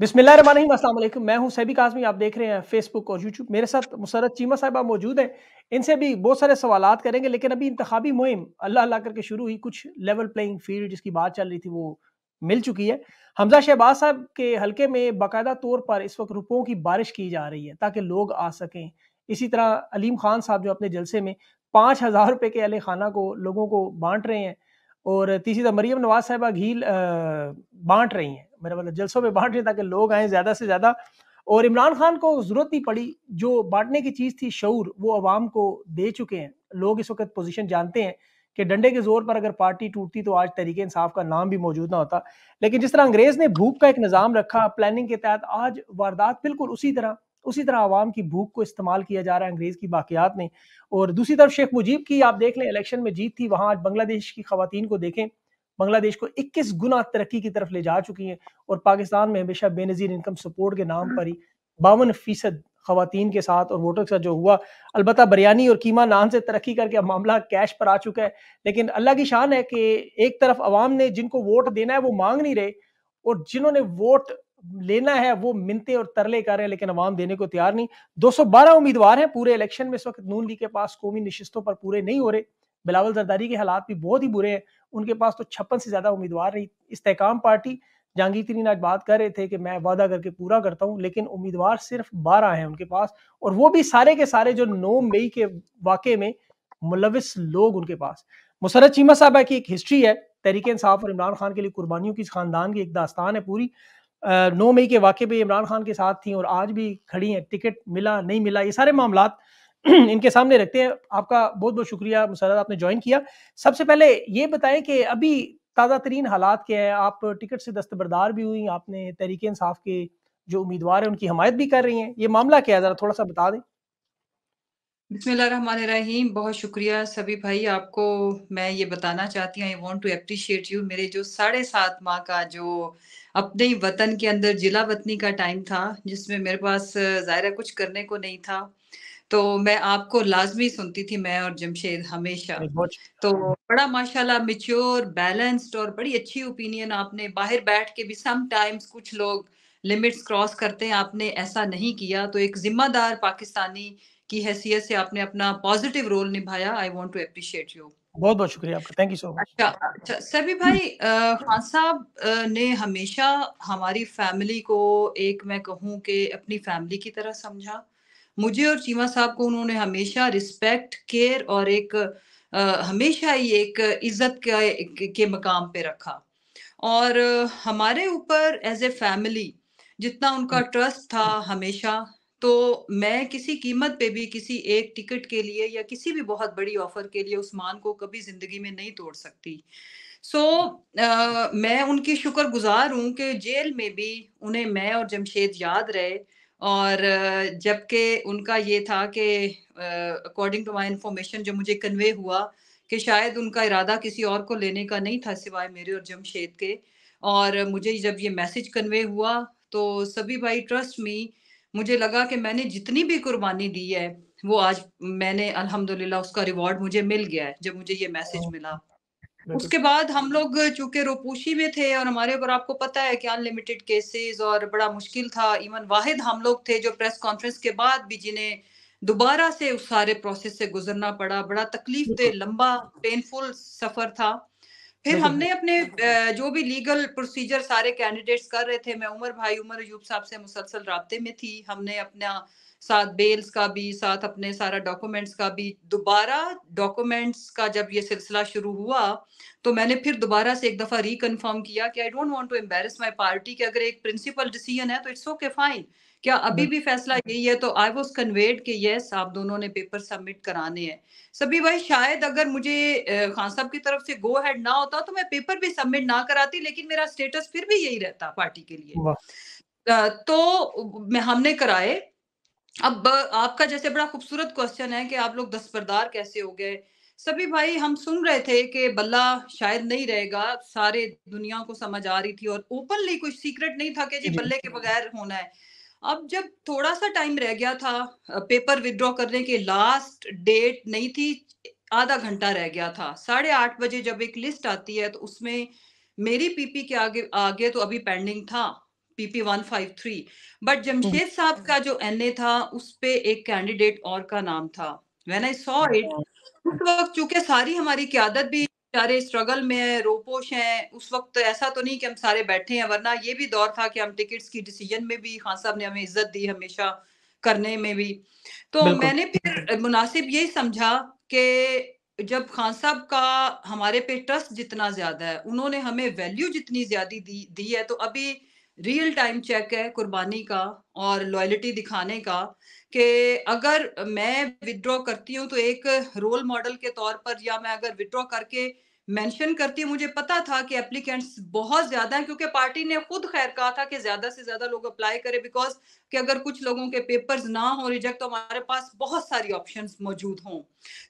बिस्मिल मैं हूं सैबी काजमी आप देख रहे हैं फेसबुक और यूट्यूब मेरे साथ मुसरत चीमा साहबा मौजूद हैं इनसे भी बहुत सारे सवाल करेंगे लेकिन अभी इंतबी मुहिम अल्लाह अल्लाह करके शुरू हुई कुछ लेवल प्लेइंग फील्ड जिसकी बात चल रही थी वो मिल चुकी है हमजा शहबाज साहब के हल्के में बाकायदा तौर पर इस वक्त रुपयों की बारिश की जा रही है ताकि लोग आ सकें इसी तरह अलीम खान साहब जो अपने जलसे में पाँच हज़ार रुपये के अहल खाना को लोगों को बांट रहे हैं और तीसरी तरह तो मरीम नवाज साहबा घील बांट रही हैं मेरा मतलब जलसों में बांट रही ताकि लोग आएँ ज़्यादा से ज़्यादा और इमरान खान को ज़रूरत नहीं पड़ी जो बांटने की चीज़ थी शूर वो आवाम को दे चुके हैं लोग इस वक्त पोजीशन जानते हैं कि डंडे के जोर पर अगर पार्टी टूटती तो आज तरीके इंसाफ का नाम भी मौजूद ना होता लेकिन जिस तरह अंग्रेज़ ने भूख का एक निज़ाम रखा प्लानिंग के तहत आज वारदात बिल्कुल उसी तरह उसी तरह आवाम की भूख को इस्तेमाल किया जा रहा है अंग्रेज़ की बाकियात में और दूसरी तरफ शेख मुजीब की आप देख लें इलेक्शन में जीत थी वहाँ आज बांग्लादेश की खातन को देखें बांग्लादेश को 21 गुना तरक्की की तरफ ले जा चुकी हैं और पाकिस्तान में हमेशा बेनज़ीर इनकम सपोर्ट के नाम पर ही बावन फीसद खातन के साथ और वोटों के साथ जो हुआ अलबत् बरयानी और कीमा नान से तरक्की करके मामला कैश पर आ चुका है लेकिन अल्लाह की शान है कि एक तरफ अवाम ने जिनको वोट देना है वो मांग नहीं रहे और जिन्होंने वोट लेना है वो मिनते और तरले कर रहे हैं लेकिन आवाम देने को तैयार नहीं 212 उम्मीदवार हैं पूरे इलेक्शन में इस वक्त नून लीग के पास कौमी नशस्तों पर पूरे नहीं हो रहे बिलावल जरदारी के हालात भी बहुत ही बुरे हैं उनके पास तो छप्पन से ज्यादा उम्मीदवार रही इस्तेकाम पार्टी जहांगीर तरीन आज बात कर रहे थे कि मैं वादा करके पूरा करता हूँ लेकिन उम्मीदवार सिर्फ बारह हैं उनके पास और वो भी सारे के सारे जो नौ मई के वाक़े में मुलविस लोग उनके पास मुसरत चीमा साहबा की एक हिस्ट्री है तरीके इंसाफ और इमरान खान के लिए कुर्बानियों की खानदान की एक दास्तान है पूरी नौ मई के वाक़े पे इमरान खान के साथ थी और आज भी खड़ी हैं टिकट मिला नहीं मिला ये सारे मामला इनके सामने रखते हैं आपका बहुत बहुत शुक्रिया मुसरद आपने ज्वाइन किया सबसे पहले ये बताएं कि अभी ताज़ा तरीन हालात क्या है आप टिकट से दस्तबरदार भी हुई आपने तहरीक इंसाफ के जो उम्मीदवार हैं उनकी हमायत भी कर रही हैं ये मामला क्या है ज़रा थोड़ा सा बता दें बिस्मिल्लाहिर्रहमानिर्रहीम बहुत शुक्रिया सभी भाई आपको मैं ये बताना चाहती हूँ I want to appreciate you मेरे जो साढ़े सात माह का जो अपने ही वतन के अंदर जिला वतनी का टाइम था जिसमें मेरे पास है कुछ करने को नहीं था तो मैं आपको लाजमी सुनती थी मैं और जमशेद हमेशा तो बड़ा माशाल्लाह मिच्योर बैलेंस्ड और बड़ी अच्छी ओपिनियन आपने बाहर बैठ के भी टाइम्स कुछ लोग लिमिट्स क्रॉस करते हैं आपने ऐसा नहीं किया तो एक जिम्मेदार पाकिस्तानी की हैसियत से आपने अपना पॉजिटिव रोल निभाया I want to appreciate you बहुत बहुत शुक्रिया आपका थैंक यू सो मच अच्छा अच्छा सभी भाई खान साहब ने हमेशा हमारी फैमिली को एक मैं कहूँ कि अपनी फैमिली की तरह समझा मुझे और चीमा साहब को उन्होंने हमेशा रिस्पेक्ट केयर और एक आ, हमेशा ही एक इज्जत के, के मकाम पे रखा और हमारे ऊपर एज ए फैमिली जितना उनका ट्रस्ट हम्म। था हमेशा तो मैं किसी कीमत पे भी किसी एक टिकट के लिए या किसी भी बहुत बड़ी ऑफर के लिए उस्मान को कभी जिंदगी में नहीं तोड़ सकती सो so, uh, मैं उनकी शुक्र गुज़ार हूँ कि जेल में भी उन्हें मैं और जमशेद याद रहे और जबकि उनका ये था कि अकॉर्डिंग टू माई इंफॉर्मेशन जो मुझे कन्वे हुआ कि शायद उनका इरादा किसी और को लेने का नहीं था सिवाय मेरे और जमशेद के और मुझे जब ये मैसेज कन्वे हुआ तो सभी भाई ट्रस्ट मी मुझे लगा कि मैंने जितनी भी कुर्बानी दी है वो आज मैंने अल्हम्दुलिल्लाह उसका रिवॉर्ड मुझे मिल गया है जब मुझे ये मैसेज हाँ। मिला उसके बाद हम लोग चूंकि रोपूशी में थे और हमारे ऊपर आपको पता है कि अनलिमिटेड केसेस और बड़ा मुश्किल था इवन वाहिद हम लोग थे जो प्रेस कॉन्फ्रेंस के बाद भी जिन्हें दोबारा से उस सारे प्रोसेस से गुजरना पड़ा बड़ा तकलीफ दे लंबा पेनफुल सफर था फिर हमने अपने जो भी लीगल प्रोसीजर सारे कैंडिडेट्स कर रहे थे मैं उमर भाई उमर अयूब साहब से मुसलसल रबते में थी हमने अपना साथ बेल्स का भी साथ अपने सारा डॉक्यूमेंट्स का भी दोबारा डॉक्यूमेंट्स का जब ये सिलसिला शुरू हुआ तो मैंने फिर दोबारा से एक दफ़ा रिकनफर्म किया कि I don't want to embarrass my party कि अगर एक प्रिंसिपल डिसीजन है तो इट्स ओके फाइन क्या अभी हम्म। भी फैसला यही है तो आई वॉज कन्वेड के यस आप दोनों ने पेपर सबमिट कराने हैं सभी भाई शायद अगर मुझे खान साहब की तरफ से गो हेड ना होता तो मैं पेपर भी सबमिट ना कराती लेकिन मेरा स्टेटस फिर भी यही रहता पार्टी के लिए तो हमने कराए अब आपका जैसे बड़ा खूबसूरत क्वेश्चन है कि आप लोग दस्तरदार कैसे हो गए सभी भाई हम सुन रहे थे कि बल्ला शायद नहीं रहेगा सारे दुनिया को समझ आ रही थी और ओपनली कुछ सीक्रेट नहीं था कि जी बल्ले के बगैर होना है अब जब थोड़ा सा टाइम रह गया था पेपर विदड्रॉ करने के लास्ट डेट नहीं थी आधा घंटा रह गया था साढ़े आठ बजे जब एक लिस्ट आती है तो उसमें मेरी पीपी के आगे आगे तो अभी पेंडिंग था PP one five three but Jamshed साहब का जो एनए था उस पे एक कैंडिडेट और का नाम था वेन आई सॉ इट उस वक्त चूंकि सारी हमारी क्यादत भी बेचारे स्ट्रगल में है रोपोश हैं उस वक्त ऐसा तो नहीं कि हम सारे बैठे हैं वरना ये भी दौर था कि हम टिकट्स की डिसीजन में भी खान हाँ साहब ने हमें इज्जत दी हमेशा करने में भी तो मैंने फिर मुनासिब ये समझा कि जब खान साहब का हमारे पे ट्रस्ट जितना ज्यादा है उन्होंने हमें वैल्यू जितनी ज्यादा दी दी है तो अभी रियल टाइम चेक है कुर्बानी का और लॉयलिटी दिखाने का कि अगर मैं विदड्रॉ करती हूँ तो एक रोल मॉडल के तौर पर या मैं अगर विदड्रॉ करके मेंशन करती हूँ मुझे पता था कि एप्लीकेंट्स बहुत ज्यादा हैं क्योंकि पार्टी ने खुद खैर कहा था कि ज्यादा से ज्यादा लोग अप्लाई करें बिकॉज कि अगर कुछ लोगों के पेपर्स ना हो रिजेक्ट तो हमारे पास बहुत सारी ऑप्शंस मौजूद हों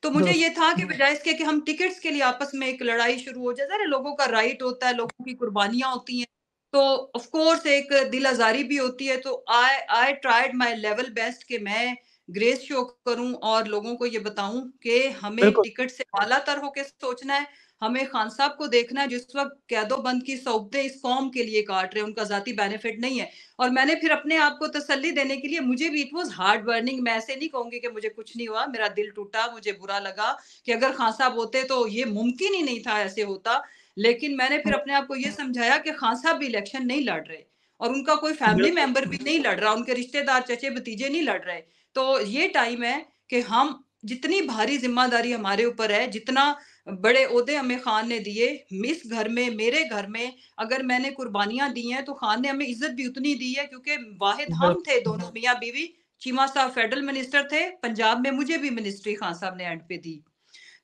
तो मुझे ये था कि बजाय इसके कि हम टिकट्स के लिए आपस में एक लड़ाई शुरू हो जाए जरा लोगों का राइट होता है लोगों की कुर्बानियां होती हैं तो ऑफ कोर्स एक दिल आज़ारी भी होती है तो I I tried my level best कि मैं ग्रेस शो करूं और लोगों को ये बताऊं कि हमें टिकट से वाला तर होकर सोचना है हमें खान साहब को देखना है जिस वक्त कैदोबंद की सौबतें इस कौम के लिए काट रहे हैं उनका जाती बेनिफिट नहीं है और मैंने फिर अपने आप को तसल्ली देने के लिए मुझे भी इट वॉज हार्ड बर्निंग मैं ऐसे नहीं कहूंगी कि मुझे कुछ नहीं हुआ मेरा दिल टूटा मुझे बुरा लगा कि अगर खान साहब होते तो ये मुमकिन ही नहीं था ऐसे होता लेकिन मैंने फिर हाँ। अपने आप को ये समझाया कि खान साहब भी इलेक्शन नहीं लड़ रहे और उनका कोई फैमिली मेंबर भी नहीं लड़ रहा उनके रिश्तेदार चचे भतीजे नहीं लड़ रहे तो ये टाइम है कि हम जितनी भारी जिम्मेदारी हमारे ऊपर है जितना बड़े उहदे हमें खान ने दिए मिस घर में मेरे घर में अगर मैंने कुर्बानियां दी हैं तो खान ने हमें इज्जत भी उतनी दी है क्योंकि वाहिद हम थे दोनों मियाँ बीवी चीमा साहब फेडरल मिनिस्टर थे पंजाब में मुझे भी मिनिस्ट्री खान साहब ने एंड पे दी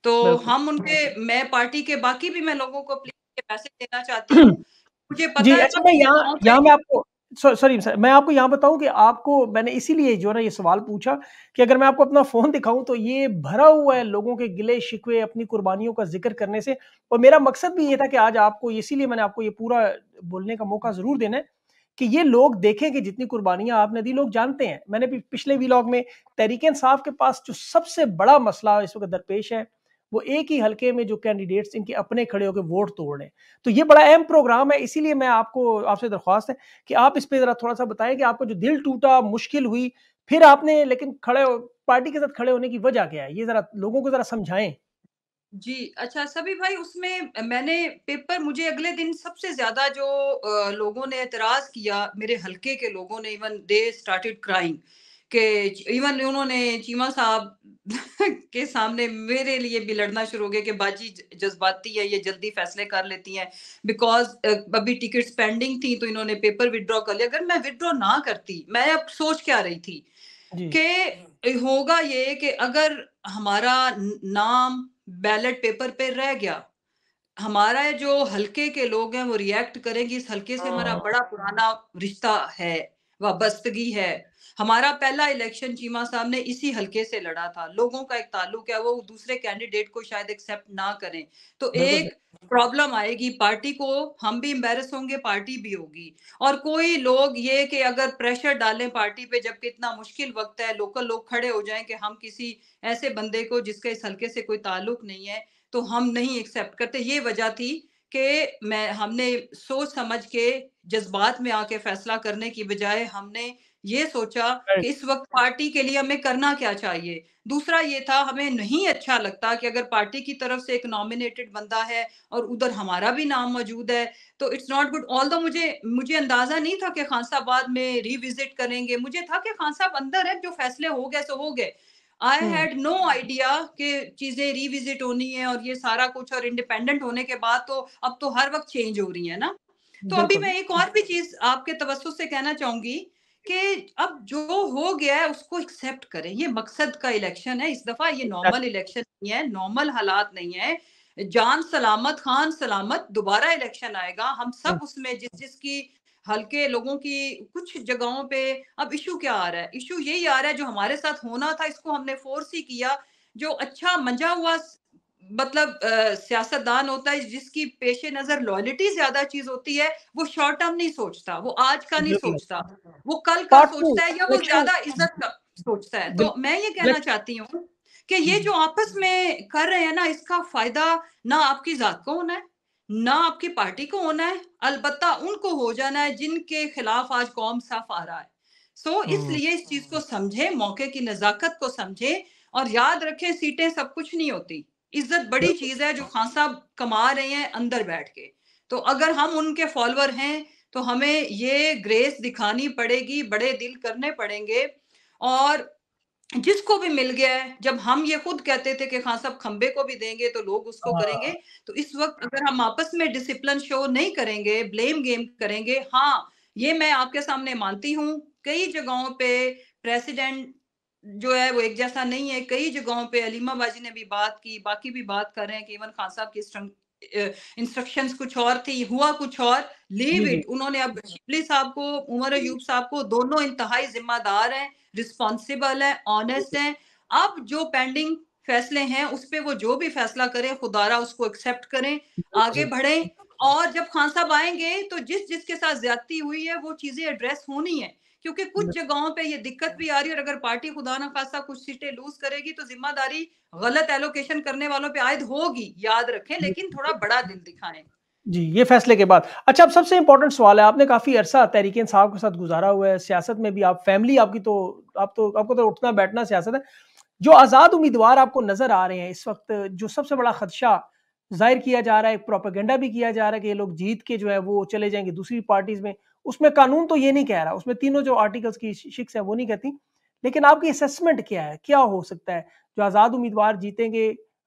तो हम उनके हाँ। मैं पार्टी के बाकी भी मैं लोगों को मैसेज देना चाहती हूँ मुझे पता अच्छा मैं यहाँ यहाँ मैं आपको सॉरी सर मैं आपको यहाँ बताऊं कि आपको मैंने इसीलिए जो ना ये सवाल पूछा कि अगर मैं आपको अपना फ़ोन दिखाऊं तो ये भरा हुआ है लोगों के गिले शिकवे अपनी कुर्बानियों का जिक्र करने से और मेरा मकसद भी ये था कि आज आपको इसीलिए मैंने आपको ये पूरा बोलने का मौका ज़रूर देना है कि ये लोग देखें कि जितनी कुर्बानियां आपने दी लोग जानते हैं मैंने पिछले वीलॉग में तहरीक इंसाफ के पास जो सबसे बड़ा मसला इस वक्त दरपेश है वो एक ही हलके में जो कैंडिडेट्स इनके अपने खड़े होकर वोट तोड़ रहे तो ये बड़ा अहम प्रोग्राम है इसीलिए मैं आपको आपसे दरख्वास्त है कि आप इस पर ज़रा थोड़ा सा बताएं कि आपको जो दिल टूटा मुश्किल हुई फिर आपने लेकिन खड़े पार्टी के साथ खड़े होने की वजह क्या है ये जरा लोगों को जरा समझाएं जी अच्छा सभी भाई उसमें मैंने पेपर मुझे अगले दिन सबसे ज्यादा जो लोगों ने एतराज किया मेरे हलके के लोगों ने इवन दे स्टार्टेड क्राइंग कि इवन उन्होंने चीमा साहब के सामने मेरे लिए भी लड़ना शुरू हो गया कि बाजी जज्बाती है ये जल्दी फैसले कर लेती हैं बिकॉज अभी टिकट पेंडिंग थी तो इन्होंने पेपर विदड्रॉ कर लिया अगर मैं विदड्रॉ ना करती मैं अब सोच क्या रही थी कि होगा ये कि अगर हमारा नाम बैलेट पेपर पे रह गया हमारा जो हल्के के लोग हैं वो रिएक्ट करेंगे इस हल्के से हमारा हाँ। बड़ा पुराना रिश्ता है वाबस्तगी है हमारा पहला इलेक्शन चीमा साहब ने इसी हलके से लड़ा था लोगों का एक ताल्लुक है वो दूसरे कैंडिडेट को शायद एक्सेप्ट ना करें तो एक प्रॉब्लम आएगी पार्टी को हम भी एम्बेरस होंगे पार्टी भी होगी और कोई लोग ये कि अगर प्रेशर डालें पार्टी पे जबकि इतना मुश्किल वक्त है लोकल लोग खड़े हो जाएं कि हम किसी ऐसे बंदे को जिसके इस हल्के से कोई ताल्लुक नहीं है तो हम नहीं एक्सेप्ट करते ये वजह थी कि मैं हमने सोच समझ के जज्बात में आके फैसला करने की बजाय हमने ये सोचा कि इस वक्त पार्टी के लिए हमें करना क्या चाहिए दूसरा ये था हमें नहीं अच्छा लगता कि अगर पार्टी की तरफ से एक नॉमिनेटेड बंदा है और उधर हमारा भी नाम मौजूद है तो इट्स नॉट गुड ऑल दो मुझे मुझे अंदाजा नहीं था कि खान साहब बाद में रिविजिट करेंगे मुझे था कि खान साहब अंदर है जो फैसले हो गए सो हो गए आई हैड नो आइडिया कि चीजें रिविजिट होनी है और ये सारा कुछ और इंडिपेंडेंट होने के बाद तो अब तो हर वक्त चेंज हो रही है ना तो अभी मैं एक और भी चीज आपके तवस्त से कहना चाहूंगी कि अब जो हो गया है उसको एक्सेप्ट करें ये मकसद का इलेक्शन है इस दफा ये नॉर्मल इलेक्शन नहीं है नॉर्मल हालात नहीं है जान सलामत खान सलामत दोबारा इलेक्शन आएगा हम सब उसमें जिस जिसकी हल्के लोगों की कुछ जगहों पे अब इशू क्या आ रहा है इशू यही आ रहा है जो हमारे साथ होना था इसको हमने फोर्स ही किया जो अच्छा मंजा हुआ मतलब सियासतदान होता है जिसकी पेश नजर लॉयलिटी ज्यादा चीज होती है वो शॉर्ट टर्म नहीं सोचता वो आज का नहीं सोचता वो कल का सोचता है या वो ज्यादा इज्जत का सोचता है तो मैं ये कहना चाहती हूँ कि ये जो आपस में कर रहे हैं ना इसका फायदा ना आपकी जात को होना है ना आपकी पार्टी को होना है अलबत्ता उनको हो जाना है जिनके खिलाफ आज कौम साफ आ रहा है सो हम्म। इसलिए इस चीज को समझे मौके की नजाकत को समझे और याद रखें सीटें सब कुछ नहीं होती इज्जत बड़ी चीज है जो खान साहब कमा रहे हैं अंदर बैठ के तो अगर हम उनके फॉलोअर हैं तो हमें ये ग्रेस दिखानी पड़ेगी बड़े दिल करने पड़ेंगे और जिसको भी मिल गया है जब हम ये खुद कहते थे कि खान साहब खंबे को भी देंगे तो लोग उसको हाँ। करेंगे तो इस वक्त अगर हम आपस में डिसिप्लिन शो नहीं करेंगे ब्लेम गेम करेंगे हाँ ये मैं आपके सामने मानती हूँ कई जगहों पे प्रेसिडेंट जो है वो एक जैसा नहीं है कई जगहों पे अलीमा बाजी ने भी बात की बाकी भी बात कर रहे हैं कि इवन खान साहब की इंस्ट्रक्शंस कुछ और थी हुआ कुछ और लीव इट उन्होंने अब शिपली साहब को उमर अयूब साहब को दोनों इंतहाई जिम्मेदार हैं रिस्पॉन्सिबल हैं ऑनेस्ट हैं अब जो पेंडिंग फैसले हैं उस पर वो जो भी फैसला करें खुदारा उसको एक्सेप्ट करें आगे बढ़े और जब खान साहब आएंगे तो जिस जिसके साथ ज्यादती हुई है वो चीजें एड्रेस होनी है क्योंकि कुछ जगहों पे ये दिक्कत भी आ रही है और अगर पार्टी खुदा ना खासा कुछ सीटें लूज करेगी तो जिम्मेदारी गलत एलोकेशन करने वालों पे आयद होगी याद रखें लेकिन थोड़ा बड़ा दिल दिखाएं जी ये फैसले के बाद अच्छा अब सबसे इंपॉर्टेंट सवाल है आपने काफ़ी अरसा तहरीक साहब के साथ गुजारा हुआ है सियासत में भी आप फैमिली आपकी तो आप तो आपको तो उठना बैठना सियासत है जो आज़ाद उम्मीदवार आपको नज़र आ रहे हैं इस वक्त जो सबसे बड़ा खदशा जाहिर किया जा रहा है प्रोपागेंडा भी किया जा रहा है कि ये लोग जीत के जो है वो चले जाएंगे दूसरी पार्टीज में उसमें कानून तो ये नहीं कह रहा उसमें तीनों जो आर्टिकल्स की शिक्स है वो नहीं कहती लेकिन आपकी असेसमेंट क्या है क्या हो सकता है जो आज़ाद उम्मीदवार जीतेंगे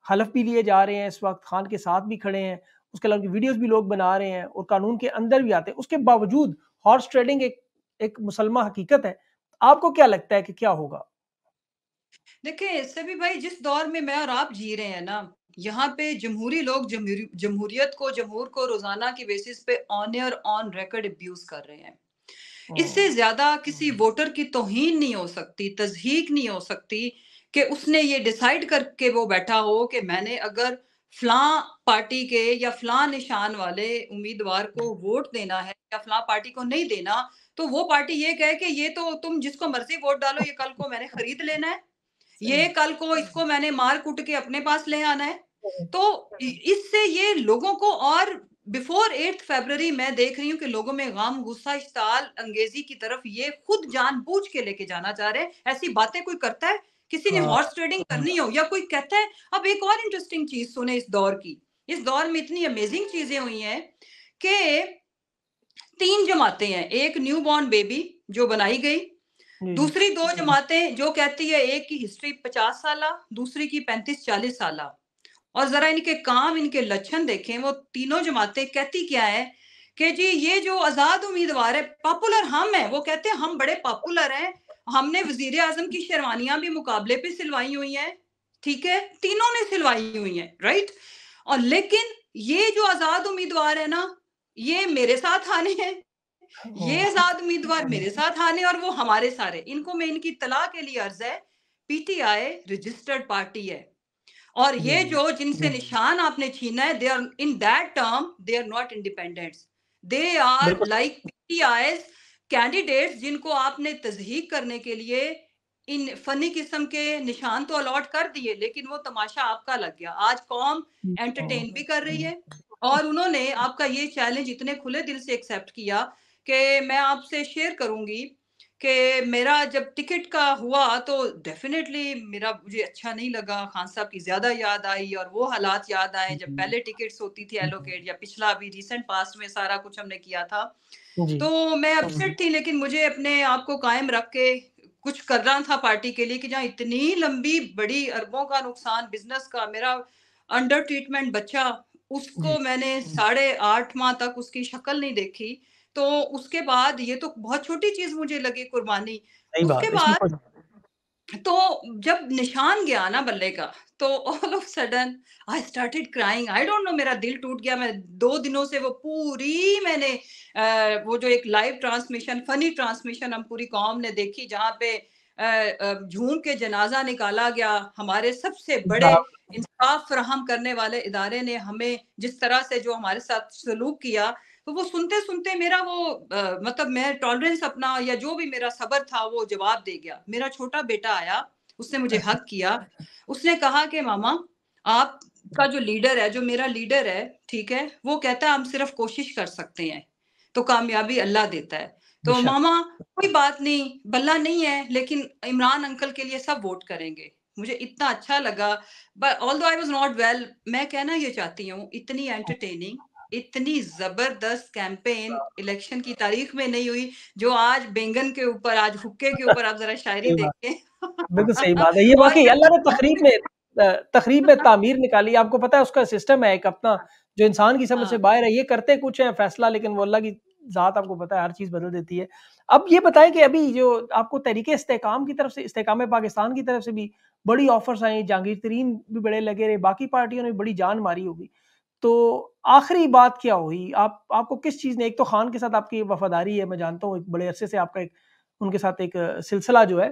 हलफ भी लिए जा रहे हैं इस वक्त खान के साथ भी खड़े हैं उसके अलावा वीडियोस भी लोग बना रहे हैं और कानून के अंदर भी आते हैं उसके बावजूद हॉर्स ट्रेडिंग एक एक मुसलमा हकीकत है आपको क्या लगता है कि क्या होगा देखिए इससे भी भाई जिस दौर में मैं और आप जी रहे हैं ना यहाँ पे जमहूरी लोग जमहूरियत को जमहूर को रोजाना की बेसिस पे on air on record abuse कर रहे हैं इससे ज्यादा किसी वोटर हम्म। की तोहीन नहीं हो सकती तजहीक नहीं हो सकती कि उसने ये डिसाइड करके वो बैठा हो कि मैंने अगर फलां पार्टी के या फलां निशान वाले उम्मीदवार को वोट देना है या फलां पार्टी को नहीं देना तो वो पार्टी ये कहे कि ये तो तुम जिसको मर्जी वोट डालो ये कल को मैंने खरीद लेना है ये हम्म। कल को इसको मैंने मार कुट के अपने पास ले आना है हम्म। तो इससे ये लोगों को और बिफोर एट्थ फेबररी मैं देख रही हूँ कि लोगों में गम गुस्सा इश्ताल अंगेजी की तरफ ये खुद जानबूझ के लेके जाना चाह रहे हैं ऐसी बातें कोई करता है किसी ने हॉर्स हाँ। ट्रेडिंग करनी हो या कोई कहता है अब एक और इंटरेस्टिंग चीज सुने इस दौर की इस दौर में इतनी अमेजिंग चीजें हुई हैं कि तीन जमाते हैं एक न्यू बॉर्न बेबी जो बनाई गई दूसरी दो जमातें जो कहती है एक की हिस्ट्री पचास साल दूसरी की पैंतीस चालीस साल और जरा इनके काम इनके लक्षण देखें वो तीनों जमातें कहती क्या है कि जी ये जो आजाद उम्मीदवार है पॉपुलर हम है वो कहते हैं हम बड़े पॉपुलर हैं हमने वजीर आजम की शेरवानियां भी मुकाबले पे सिलवाई हुई हैं ठीक है तीनों ने सिलवाई हुई हैं राइट और लेकिन ये जो आजाद उम्मीदवार है ना ये मेरे साथ आने हैं ये हाँ। सात उम्मीदवार मेरे साथ आने और वो हमारे सारे इनको मैं इनकी तलाह के लिए अर्ज है पीटीआई रजिस्टर्ड पार्टी है और ये हम्म। जो जिनसे हम्म। निशान आपने छीना है they are in that term they are not independent they are like PTI candidates जिनको आपने तजहीक करने के लिए इन फनी किस्म के निशान तो अलॉट कर दिए लेकिन वो तमाशा आपका लग गया आज कौम एंटरटेन भी कर रही है और उन्होंने आपका ये चैलेंज इतने खुले दिल से एक्सेप्ट किया कि मैं आपसे शेयर करूंगी कि मेरा जब टिकट का हुआ तो डेफिनेटली मेरा मुझे अच्छा नहीं लगा खान साहब की ज़्यादा याद आई और वो हालात याद आए जब हम्म। पहले टिकट्स होती थी एलोकेट या पिछला अभी रिसेंट पास में सारा कुछ हमने किया था तो मैं अपसेट हम्म। थी लेकिन मुझे अपने आप को कायम रख के कुछ कर रहा था पार्टी के लिए कि जहाँ इतनी लंबी बड़ी अरबों का नुकसान बिजनेस का मेरा अंडर ट्रीटमेंट बच्चा उसको मैंने साढ़े आठ माह तक उसकी शक्ल नहीं देखी तो उसके बाद ये तो बहुत छोटी चीज मुझे लगी कुर्बानी उसके बाद तो जब निशान गया ना बल्ले का तो all of sudden I started crying I don't know मेरा दिल टूट गया मैं दो दिनों से वो पूरी मैंने आ, वो जो एक लाइव ट्रांसमिशन फनी ट्रांसमिशन हम पूरी कॉम ने देखी जहाँ पे झूम के जनाजा निकाला गया हमारे सबसे बड़े इंसाफ फ्राहम करने वाले इदारे ने हमें जिस तरह से जो हमारे साथ सलूक किया तो वो सुनते सुनते मेरा वो आ, मतलब मैं टॉलरेंस अपना या जो भी मेरा सबर था वो जवाब दे गया मेरा छोटा बेटा आया उसने मुझे हक किया उसने कहा कि मामा आपका जो लीडर है जो मेरा लीडर है ठीक है वो कहता है हम सिर्फ कोशिश कर सकते हैं तो कामयाबी अल्लाह देता है तो मामा कोई बात नहीं बल्ला नहीं है लेकिन इमरान अंकल के लिए सब वोट करेंगे मुझे इतना अच्छा लगा but all I was not well मैं कहना ये चाहती हूँ इतनी एंटरटेनिंग इतनी जबरदस्त कैंपेन इलेक्शन की तारीख में नहीं हुई जो आज बेंगन के ऊपर आज हुक्के के ऊपर आप जरा शायरी देखें बिल्कुल सही बात है ये बाकी अल्लाह ने तकरीब में तकरीब में तामीर निकाली आपको पता है उसका सिस्टम है एक अपना जो इंसान की समझ से हाँ। बाहर है ये करते कुछ है फैसला लेकिन वो अल्लाह की ज़ात आपको पता है हर चीज़ बदल देती है अब ये बताएं कि अभी जो आपको तरीके इस्तेकाम की तरफ से इस्तेकाम पाकिस्तान की तरफ से भी बड़ी ऑफर्स आई जहांगीर तरीन भी बड़े लगे रहे बाकी पार्टियों ने बड़ी जान मारी होगी तो आखिरी बात क्या हुई आप आपको किस चीज़ ने एक तो खान के साथ आपकी वफादारी है मैं जानता हूँ बड़े अरसे से आपका एक उनके साथ एक सिलसिला जो है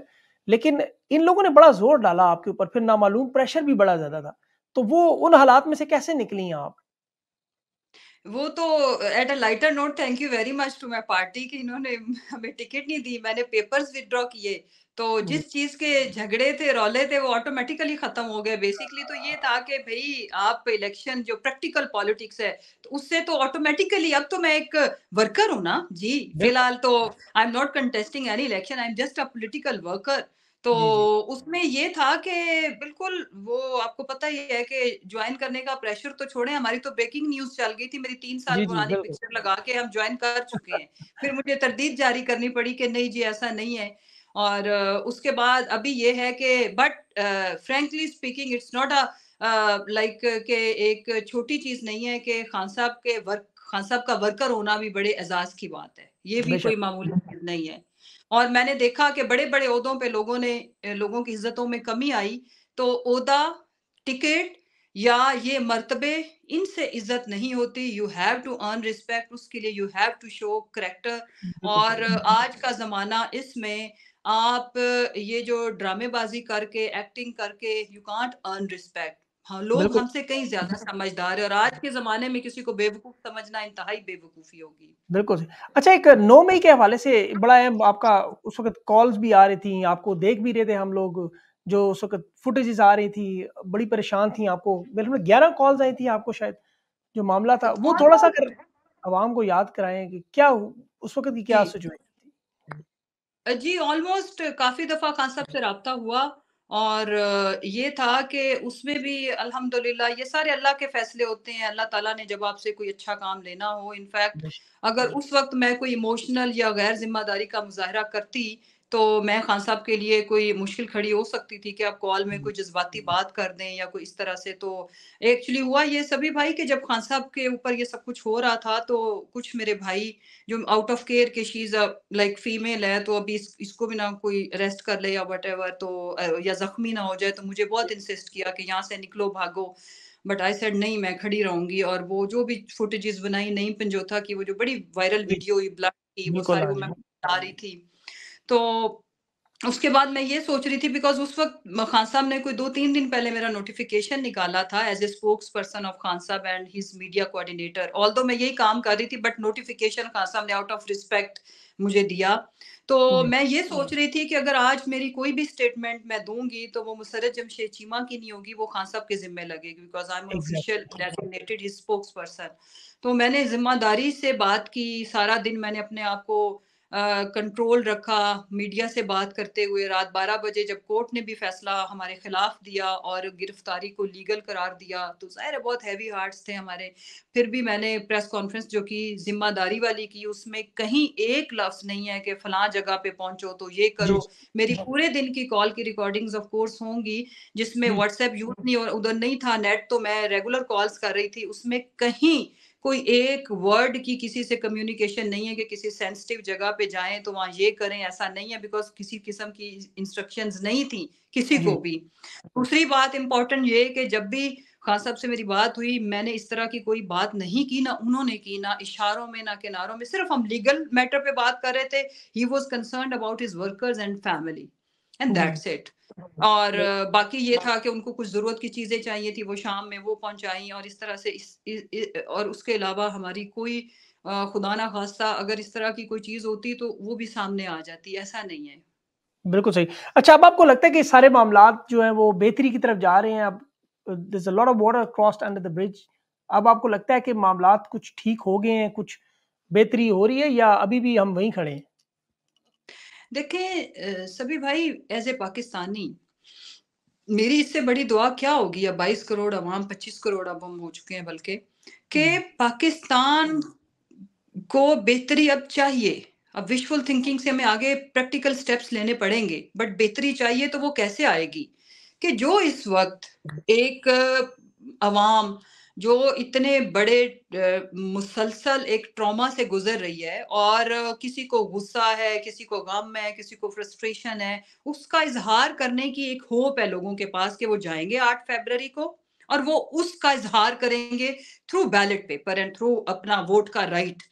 लेकिन इन लोगों ने बड़ा जोर डाला आपके ऊपर फिर नामालूम प्रेशर भी बड़ा ज़्यादा था तो वो उन हालात में से कैसे निकली आप वो तो at a lighter note thank you very much to my party कि इन्होंने हमें टिकट नहीं दी मैंने पेपर्स विदड्रॉ किए तो हम्म। जिस चीज के झगड़े थे रोले थे वो ऑटोमेटिकली खत्म हो गए बेसिकली तो ये था कि भाई आप इलेक्शन जो प्रैक्टिकल पॉलिटिक्स है तो उससे तो ऑटोमेटिकली अब तो मैं एक वर्कर हूँ ना जी फिलहाल तो I am not contesting any election I am just a political worker तो उसमें ये था कि बिल्कुल वो आपको पता ही है कि ज्वाइन करने का प्रेशर तो छोड़े हमारी तो ब्रेकिंग न्यूज चल गई थी मेरी तीन साल पुरानी पिक्चर लगा के हम ज्वाइन कर चुके हैं फिर मुझे तरदीद जारी करनी पड़ी कि नहीं जी ऐसा नहीं है और उसके बाद अभी ये है कि but frankly speaking it's not a like के एक छोटी चीज नहीं है कि खान साहब के वर्क खान साहब का वर्कर होना भी बड़े एजाज की बात है ये भी कोई मामूली चीज नहीं है और मैंने देखा कि बड़े बड़े उहदों पे लोगों ने लोगों की इज्जतों में कमी आई तो उहदा टिकट या ये मरतबे इनसे इज्जत नहीं होती you have to earn respect उसके लिए you have to show character और आज का ज़माना इसमें आप ये जो ड्रामेबाजी करके एक्टिंग करके यू कांट अर्न रिस्पेक्ट हाँ लोग हमसे कहीं ज्यादा समझदार है और आज के जमाने में किसी को बेवकूफ समझना इंतहाई बेवकूफी होगी बिल्कुल अच्छा एक नौ मई के हवाले से बड़ा अहम आपका उस वक्त कॉल्स भी आ रही थी आपको देख भी रहे थे हम लोग जो उस वक्त फुटेजेस आ रही थी बड़ी परेशान थी आपको मेरे में ग्यारह कॉल्स आई थी आपको शायद जो मामला था वो हाँ, थोड़ा सा हाँ। अगर आवाम को याद कराएं कि क्या उस वक्त की क्या सिचुएशन जी ऑलमोस्ट काफी दफा खान साहब से रहा हुआ और ये था कि उसमें भी अल्हम्दुलिल्लाह ये सारे अल्लाह के फैसले होते हैं अल्लाह ताला ने जब आपसे कोई अच्छा काम लेना हो इनफैक्ट अगर उस वक्त मैं कोई इमोशनल या गैर जिम्मेदारी का मुजाहरा करती तो मैं खान साहब के लिए कोई मुश्किल खड़ी हो सकती थी कि आप कॉल में कोई जज्बाती हम्म। बात कर दें या कोई इस तरह से तो एक्चुअली हुआ ये सभी भाई के जब खान साहब के ऊपर ये सब कुछ हो रहा था तो कुछ मेरे भाई जो आउट ऑफ केयर के शीज लाइक फीमेल है तो अभी इस, इसको भी ना कोई रेस्ट कर ले या वट तो या जख्मी ना हो जाए तो मुझे बहुत इंसिस्ट किया कि यहाँ से निकलो भागो बट आई सेड नहीं मैं खड़ी रहूंगी और वो जो भी फुटेजेस बनाई नहीं पंजोथा की वो जो बड़ी वायरल वीडियो हुई ब्लड की वो सारी वो मैं बता रही थी तो उसके बाद मैं ये सोच रही थी बिकॉज उस वक्त खान साहब ने कोई दो तीन दिन पहले मेरा नोटिफिकेशन निकाला था as a spokesperson of Khan साहब and his media coordinator although मैं यही काम कर रही थी बट नोटिफिकेशन खान साहब ने आउट ऑफ रिस्पेक्ट मुझे दिया तो हम्म। मैं ये सोच रही थी कि अगर आज मेरी कोई भी स्टेटमेंट मैं दूंगी तो वो मुसरत जमशेद चीमा की नहीं होगी वो खान साहब के जिम्मे लगेगी because I am official designated spokesperson तो मैंने जिम्मेदारी से बात की सारा दिन मैंने अपने आप को कंट्रोल रखा मीडिया से बात करते हुए रात 12 बजे जब कोर्ट ने भी फैसला हमारे खिलाफ दिया और गिरफ्तारी को लीगल करार दिया तो ज़ाहिर बहुत हैवी हार्ट्स थे हमारे फिर भी मैंने प्रेस कॉन्फ्रेंस जो कि जिम्मेदारी वाली की उसमें कहीं एक लफ्ज नहीं है कि फलां जगह पे पहुंचो तो ये करो मेरी पूरे दिन की कॉल की रिकॉर्डिंग्स ऑफ कोर्स होंगी जिसमें व्हाट्सएप हम्म। यूज नहीं उधर नहीं था नेट तो मैं रेगुलर कॉल्स कर रही थी उसमें कहीं कोई एक वर्ड की किसी से कम्युनिकेशन नहीं है कि किसी सेंसिटिव जगह पे जाएं तो वहां ये करें ऐसा नहीं है बिकॉज किसी किस्म की इंस्ट्रक्शन नहीं थी किसी को भी दूसरी बात इंपॉर्टेंट ये कि जब भी खान साहब से मेरी बात हुई मैंने इस तरह की कोई बात नहीं की ना उन्होंने की ना इशारों में ना किनारों में सिर्फ हम लीगल मैटर पे बात कर रहे थे he was concern about his workers and family and that's it और बाकी ये था कि उनको कुछ ज़रूरत की चीज़ें चाहिए थी वो शाम में वो पहुंचाई और इस तरह से इस, इस, इस और उसके अलावा हमारी कोई खुदा ना खास्ता अगर इस तरह की कोई चीज़ होती तो वो भी सामने आ जाती ऐसा नहीं है बिल्कुल सही अच्छा अब आपको लगता है कि सारे मामला जो है वो बेहतरी की तरफ जा रहे हैं अब this lot of water crossed under the bridge अब आपको लगता है कि मामला कुछ ठीक हो गए हैं कुछ बेहतरी हो रही है या अभी भी हम वहीं खड़े हैं देखे सभी भाई एज ए पाकिस्तानी मेरी इससे बड़ी दुआ क्या होगी अब 22 करोड़ अवाम 25 करोड़ अब हम हो चुके हैं बल्कि के हम्म। पाकिस्तान को बेहतरी अब चाहिए अब विशफुल थिंकिंग से हमें आगे प्रैक्टिकल स्टेप्स लेने पड़ेंगे बट बेहतरी चाहिए तो वो कैसे आएगी कि जो इस वक्त एक अवाम जो इतने बड़े मुसलसल एक ट्रॉमा से गुजर रही है और किसी को गुस्सा है किसी को गम है किसी को फ्रस्ट्रेशन है उसका इजहार करने की एक होप है लोगों के पास कि वो जाएंगे आठ फेबररी को और वो उसका इजहार करेंगे through ballot paper and through अपना वोट का राइट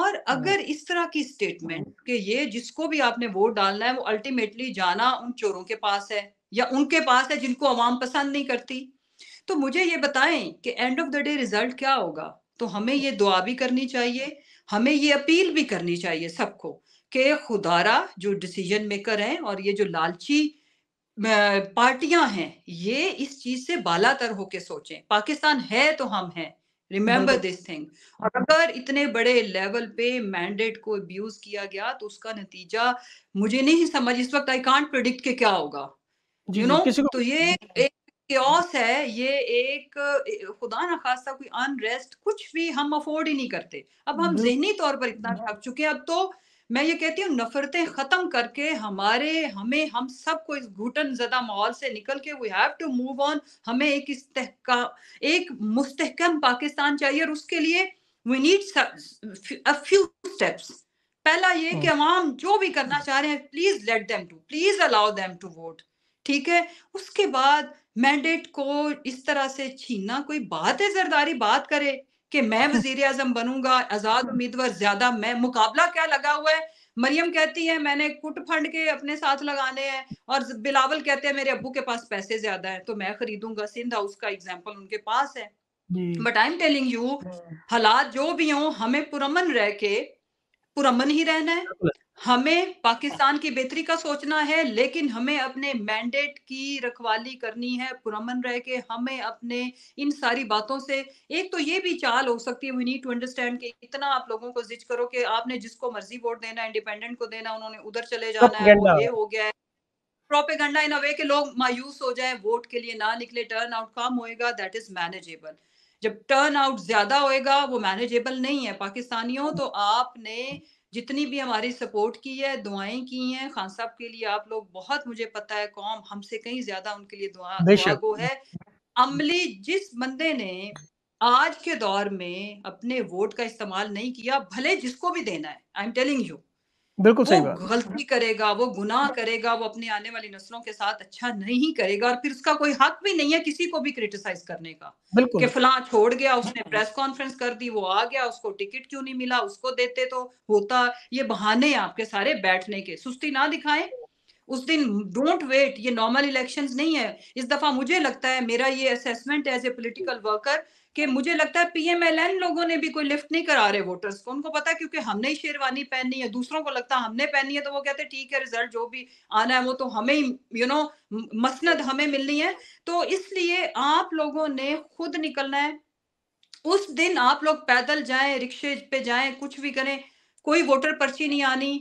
और अगर हम्म। इस तरह की स्टेटमेंट हम्म। कि ये जिसको भी आपने वोट डालना है वो अल्टीमेटली जाना उन चोरों के पास है या उनके पास है जिनको अवाम पसंद नहीं करती तो मुझे ये बताएं कि end of the day result क्या होगा तो हमें ये दुआ भी करनी चाहिए हमें ये अपील भी करनी चाहिए सबको कि खुदारा जो डिसीजन मेकर हैं और ये जो लालची पार्टियां हैं ये इस चीज से बालातर होके सोचें पाकिस्तान है तो हम हैं रिमेंबर दिस थिंग और अगर इतने बड़े लेवल पे मैंडेट को अब्यूज किया गया तो उसका नतीजा मुझे नहीं समझ इस वक्त आई कांट प्रिडिक्ट के क्या होगा यू you नो know? तो ये एक क्योस है ये एक खुदा ना खासा कोई अनरेस्ट कुछ भी हम अफोर्ड ही नहीं करते अब हम जहनी तौर पर इतना हाँ। थक चुके अब तो मैं ये कहती हूँ नफरतें खत्म करके हमारे हमें हम सबको इस घुटन जदा माहौल से निकल के we have to move on हमें एक इस्तेका एक मुस्तकम पाकिस्तान चाहिए और उसके लिए we need a few steps पहला ये कि अवाम हाँ। जो भी करना चाह रहे हैं please let them to please allow them to vote ठीक है उसके बाद मैंडेट को इस तरह से छीनना कोई बात है जरदारी बात करे कि मैं वजीर आजम बनूंगा आजाद हाँ। उम्मीदवार ज्यादा मैं मुकाबला क्या लगा हुआ है मरियम कहती है मैंने कुट फंड के अपने साथ लगाने हैं और बिलावल कहते हैं मेरे अबू के पास पैसे ज्यादा है तो मैं खरीदूंगा सिंध हाउस का एग्जाम्पल उनके पास है but I am telling you हालात जो भी हो हमें पुरमन रह के पुरमन ही रहना है हमें पाकिस्तान की बेहतरी का सोचना है लेकिन हमें अपने मैंडेट की रखवाली करनी है पुरमन रह के हमें अपने इन सारी बातों से एक तो ये भी चाल हो सकती है वी नीड टू अंडरस्टैंड कि इतना आप लोगों को जिज करो कि आपने जिसको मर्जी वोट देना इंडिपेंडेंट को देना उन्होंने उधर चले जाना है वो ये हो गया है प्रोपेगंडा इन अवे के लोग मायूस हो जाए वोट के लिए ना निकले टर्न आउट कम होएगा दैट इज मैनेजेबल जब टर्न आउट ज्यादा होएगा वो मैनेजेबल नहीं है पाकिस्तानियों तो आपने जितनी भी हमारी सपोर्ट की है दुआएं की हैं खान साहब के लिए आप लोग बहुत मुझे पता है कौम हमसे कहीं ज्यादा उनके लिए दुआ दुआ वो है अमली जिस बंदे ने आज के दौर में अपने वोट का इस्तेमाल नहीं किया भले जिसको भी देना है आई एम टेलिंग यू बिल्कुल सही बात गलती करेगा वो गुनाह करेगा वो अपने आने वाली नस्लों के साथ अच्छा नहीं करेगा और फिर उसका कोई हक भी नहीं है किसी को भी क्रिटिसाइज करने का बिल्कुल कि फला छोड़ गया उसने प्रेस कॉन्फ्रेंस कर दी वो आ गया उसको टिकट क्यों नहीं मिला उसको देते तो होता ये बहाने आपके सारे बैठने के सुस्ती ना दिखाएं उस दिन डोंट वेट ये नॉर्मल इलेक्शंस नहीं है इस दफा मुझे लगता है मेरा ये assessment as a political worker कि मुझे लगता है पीएमएलएन लोगों ने भी कोई लिफ्ट नहीं करा रहे वोटर्स को उनको पता क्योंकि हमने ही शेरवानी पहननी है दूसरों को लगता है हमने पहनी है तो वो कहते हैं ठीक है रिजल्ट जो भी आना है वो तो हमें ही यू नो मसंद हमें मिलनी है तो इसलिए आप लोगों ने खुद निकलना है उस दिन आप लोग पैदल जाएं रिक्शे पे जाएं कुछ भी करें कोई वोटर पर्ची नहीं आनी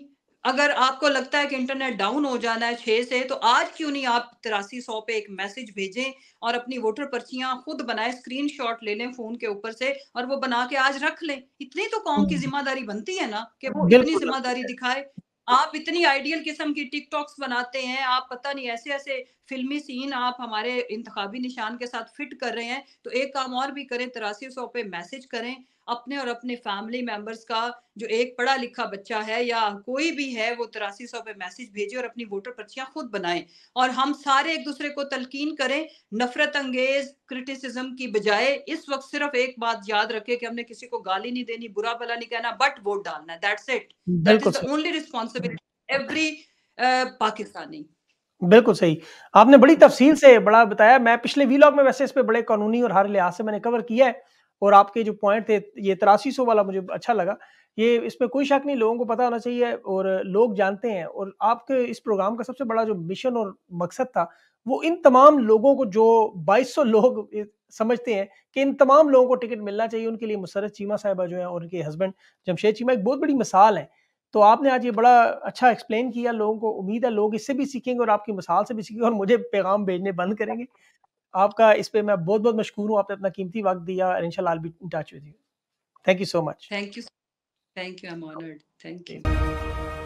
अगर आपको लगता है कि इंटरनेट डाउन हो जाना है छः से तो आज क्यों नहीं आप तिरासी सौ पे एक मैसेज भेजें और अपनी वोटर पर्चियां खुद बनाए स्क्रीनशॉट ले लें फोन के ऊपर से और वो बना के आज रख लें इतनी तो कौम की हम्म। जिम्मेदारी बनती है ना कि वो इतनी जिम्मेदारी दिखाए आप इतनी आइडियल किस्म की टिकटॉक्स बनाते हैं आप पता नहीं ऐसे ऐसे फिल्मी सीन आप हमारे इंतजामी निशान के साथ फिट कर रहे हैं तो एक काम और भी करें तिरासी सौ पे मैसेज करें अपने और अपने फैमिली मेंबर्स का जो एक पढ़ा लिखा बच्चा है या कोई भी है वो तिरासी सौ पे मैसेज भेजे और अपनी वोटर पर्चियां खुद बनाएं और हम सारे एक दूसरे को तलकीन करें नफरत अंगेज क्रिटिसिज्म की बजाय इस वक्त सिर्फ एक बात याद रखे कि हमने किसी को गाली नहीं देनी बुरा भला नहीं कहना बट वोट डालना that's it that is only responsibility every Pakistani बिल्कुल सही आपने बड़ी तफसील से बड़ा बताया मैं पिछले वीलॉग में वैसे इस पे बड़े कानूनी और हर लिहाज से मैंने कवर किया है और आपके जो पॉइंट थे ये तिरासी सौ वाला मुझे अच्छा लगा ये इसमें कोई शक नहीं लोगों को पता होना चाहिए और लोग जानते हैं और आपके इस प्रोग्राम का सबसे बड़ा जो मिशन और मकसद था वो इन तमाम लोगों को जो 2200 लोग समझते हैं कि इन तमाम लोगों को टिकट मिलना चाहिए उनके लिए मुसरत चीमा साहिबा जो है और उनके हस्बैंड जमशेद चीमा एक बहुत बड़ी मिसाल है तो आपने आज ये बड़ा अच्छा एक्सप्लेन किया लोगों को उम्मीद है लोग इससे भी सीखेंगे और आपकी मिसाल से भी सीखेंगे और मुझे पैगाम भेजने बंद करेंगे आपका इस पर मैं बहुत बहुत मशहूर हूँ आपने अपना कीमती वक्त दिया और in I be touch with you thank you so much thank you thank you I am honoured thank you